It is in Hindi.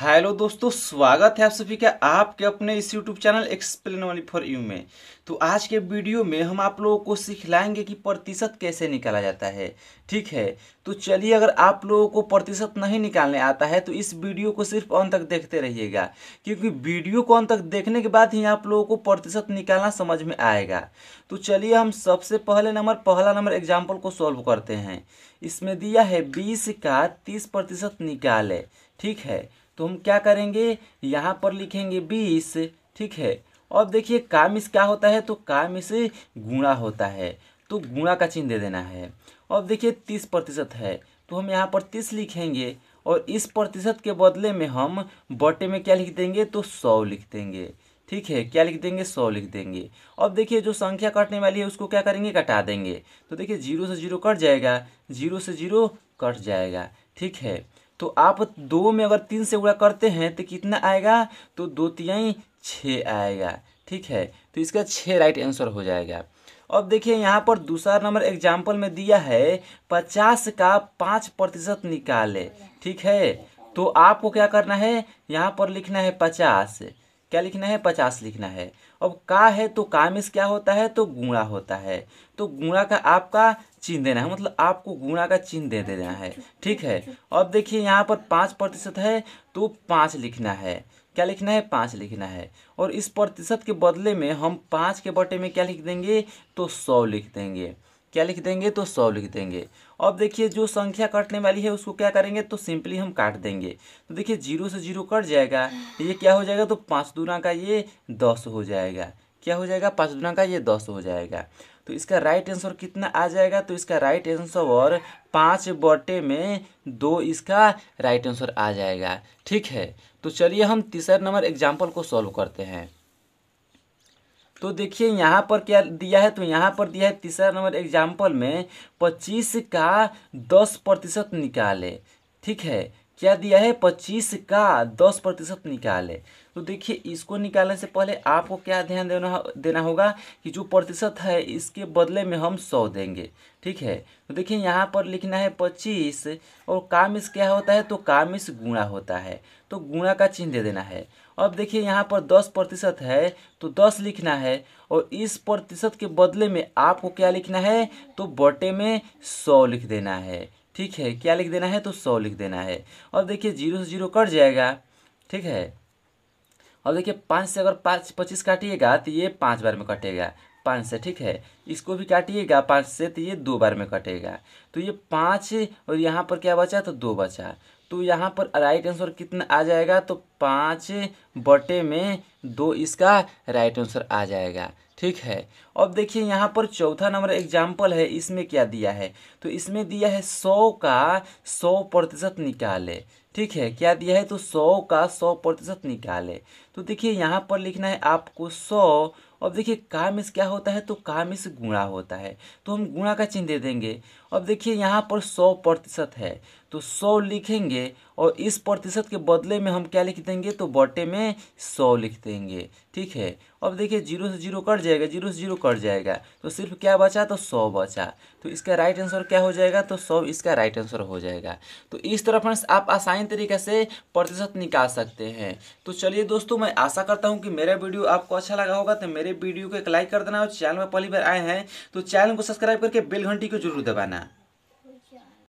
हेलो दोस्तों स्वागत है आप सभी का आपके अपने इस यूट्यूब चैनल एक्सप्लेन वाली फॉर यू में तो आज के वीडियो में हम आप लोगों को सिखलाएंगे कि प्रतिशत कैसे निकाला जाता है ठीक है तो चलिए अगर आप लोगों को प्रतिशत नहीं निकालने आता है तो इस वीडियो को सिर्फ अंत तक देखते रहिएगा क्योंकि वीडियो को अंत तक देखने के बाद ही आप लोगों को प्रतिशत निकालना समझ में आएगा तो चलिए हम सबसे पहले नंबर पहला नंबर एग्जाम्पल को सॉल्व करते हैं इसमें दिया है बीस का तीस प्रतिशत निकाले ठीक है तो हम क्या करेंगे यहाँ पर लिखेंगे बीस ठीक है अब देखिए कामिस क्या होता है तो कामिस गुणा होता है तो गुणा का चिन्ह दे देना है अब देखिए तीस प्रतिशत है तो हम यहाँ पर तीस लिखेंगे और इस प्रतिशत के बदले में हम बटे में क्या लिख देंगे तो सौ लिख देंगे ठीक है क्या लिख देंगे सौ लिख देंगे अब देखिए जो संख्या कटने वाली है उसको क्या करेंगे कटा देंगे तो देखिए जीरो से जीरो कट जाएगा जीरो से जीरो कट जाएगा ठीक है तो आप दो में अगर तीन से गुणा करते हैं तो कितना आएगा तो दो तिहाई छः आएगा ठीक है तो इसका छः राइट आंसर हो जाएगा अब देखिए यहाँ पर दूसरा नंबर एग्जाम्पल में दिया है पचास का पाँच प्रतिशत निकाले ठीक है तो आपको क्या करना है यहाँ पर लिखना है पचास क्या लिखना है पचास लिखना है अब का है तो का मिस क्या होता है तो गुणा होता है तो गुणा का आपका चिन्ह देना है मतलब आपको गुणा का चिन्ह दे देना है ठीक है अब देखिए यहाँ पर पाँच प्रतिशत है तो पाँच लिखना है क्या लिखना है पाँच लिखना है और इस प्रतिशत के बदले में हम पाँच के बटे में क्या लिख देंगे तो सौ लिख देंगे क्या लिख देंगे तो सौ लिख देंगे अब देखिए जो संख्या कटने वाली है उसको क्या करेंगे तो सिंपली हम काट देंगे तो देखिए जीरो से जीरो कट जाएगा ये क्या हो जाएगा तो पाँच दूना का ये दस हो जाएगा क्या हो जाएगा पाँच दूना का ये दस हो जाएगा तो इसका राइट आंसर कितना आ जाएगा तो इसका राइट आंसर और पाँच बटे में दो इसका राइट आंसर आ जाएगा ठीक है तो चलिए हम तीसरा नंबर एग्जाम्पल को सॉल्व करते हैं तो देखिए यहाँ पर क्या दिया है तो यहाँ पर दिया है तीसरा नंबर एग्जाम्पल में पच्चीस का दस प्रतिशत निकाले ठीक है क्या दिया है पच्चीस का दस प्रतिशत निकाले तो देखिए इसको निकालने से पहले आपको क्या ध्यान देना देना होगा कि जो प्रतिशत है इसके बदले में हम सौ देंगे ठीक है तो देखिए यहाँ पर लिखना है पच्चीस और कामिस क्या होता है तो कामिस गुणा होता है तो गुणा का चिन्ह दे देना है अब देखिए यहाँ पर दस प्रतिशत है तो दस लिखना है और इस प्रतिशत के बदले में आपको क्या लिखना है तो बटे में सौ लिख देना है ठीक है क्या लिख देना है तो सौ लिख देना है और देखिए जीरो से जीरो कट जाएगा ठीक है और देखिए पाँच से अगर पाँच पच्चीस काटिएगा तो ये पाँच बार में कटेगा पाँच से ठीक है इसको भी काटिएगा पाँच से तो ये दो बार में कटेगा तो ये पाँच और यहाँ पर क्या बचा तो दो बचा तो यहाँ पर राइट आंसर कितना आ जाएगा तो पाँच बटे में दो इसका राइट आंसर आ जाएगा ठीक है अब देखिए यहाँ पर चौथा नंबर एग्जाम्पल है इसमें क्या दिया है तो इसमें दिया है सौ का सौ प्रतिशत निकाले ठीक है क्या दिया है तो सौ का सौ प्रतिशत निकाले तो देखिए यहाँ पर लिखना है आपको सौ अब देखिए का मिस क्या होता है तो का मिस गुणा होता है तो हम गुणा का चिन्ह दे देंगे अब देखिए यहाँ पर सौ प्रतिशत है तो सौ लिखेंगे और इस प्रतिशत के बदले में हम क्या लिख देंगे तो बटे में सौ लिख देंगे ठीक है अब देखिए जीरो से जीरो कट जाएगा जीरो से जीरो कट जाएगा तो सिर्फ क्या बचा तो सौ बचा तो इसका राइट आंसर क्या हो जाएगा तो सौ इसका राइट आंसर हो जाएगा तो इस तरह फ्रेंड्स आप आसानी तरीके से प्रतिशत निकाल सकते हैं तो चलिए दोस्तों मैं आशा करता हूँ कि मेरा वीडियो आपको अच्छा लगा होगा तो मेरे वीडियो को एक लाइक कर देना और चैनल में पहली बार आए हैं तो चैनल को सब्सक्राइब करके बेल घंटी को जरूर दबाना